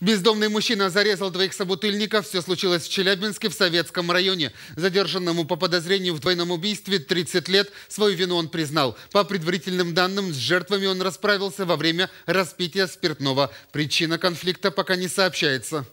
Бездомный мужчина зарезал двоих собутыльников. Все случилось в Челябинске, в Советском районе. Задержанному по подозрению в двойном убийстве 30 лет. Свою вину он признал. По предварительным данным, с жертвами он расправился во время распития спиртного. Причина конфликта пока не сообщается.